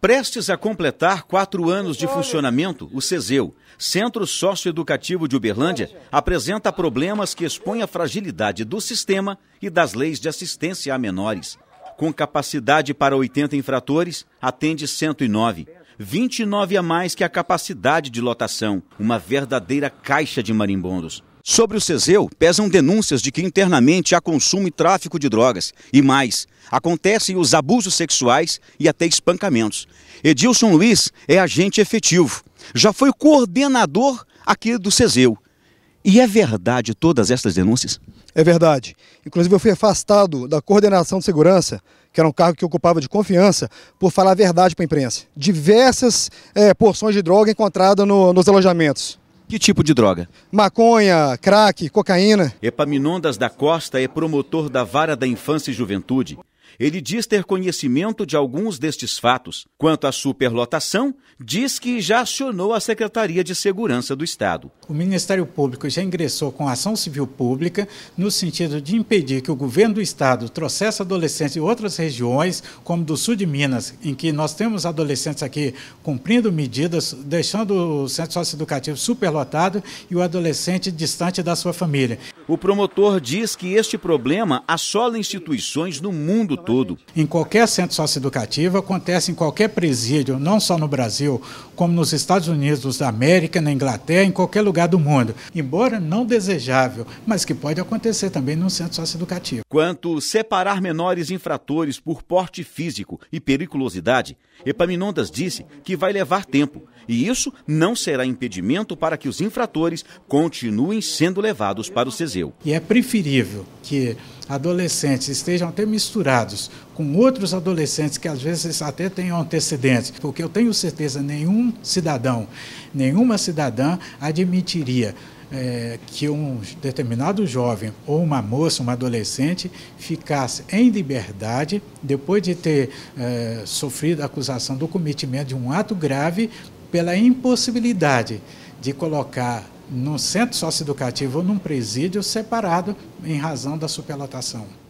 Prestes a completar quatro anos de funcionamento, o CESEU, Centro Socioeducativo de Uberlândia, apresenta problemas que expõem a fragilidade do sistema e das leis de assistência a menores. Com capacidade para 80 infratores, atende 109. 29 a mais que a capacidade de lotação, uma verdadeira caixa de marimbondos. Sobre o Ceseu, pesam denúncias de que internamente há consumo e tráfico de drogas. E mais, acontecem os abusos sexuais e até espancamentos. Edilson Luiz é agente efetivo. Já foi coordenador aqui do Ceseu. E é verdade todas estas denúncias? É verdade. Inclusive eu fui afastado da coordenação de segurança, que era um cargo que eu ocupava de confiança, por falar a verdade para a imprensa. Diversas é, porções de droga encontrada no, nos alojamentos. Que tipo de droga? Maconha, crack, cocaína. Epaminondas da Costa é promotor da Vara da Infância e Juventude ele diz ter conhecimento de alguns destes fatos. Quanto à superlotação, diz que já acionou a Secretaria de Segurança do Estado. O Ministério Público já ingressou com ação civil pública no sentido de impedir que o governo do Estado trouxesse adolescentes de outras regiões, como do sul de Minas, em que nós temos adolescentes aqui cumprindo medidas, deixando o centro socioeducativo superlotado e o adolescente distante da sua família. O promotor diz que este problema assola instituições no mundo todo. Em qualquer centro socioeducativo, acontece em qualquer presídio, não só no Brasil, como nos Estados Unidos da América, na Inglaterra, em qualquer lugar do mundo. Embora não desejável, mas que pode acontecer também num centro socioeducativo. Quanto separar menores infratores por porte físico e periculosidade, Epaminondas disse que vai levar tempo e isso não será impedimento para que os infratores continuem sendo levados para o Ceseu. E é preferível que adolescentes estejam até misturados com outros adolescentes que às vezes até tenham antecedentes, porque eu tenho certeza nenhum cidadão, nenhuma cidadã admitiria é, que um determinado jovem ou uma moça, uma adolescente, ficasse em liberdade depois de ter é, sofrido a acusação do cometimento de um ato grave pela impossibilidade de colocar num centro socioeducativo ou num presídio separado em razão da superlotação.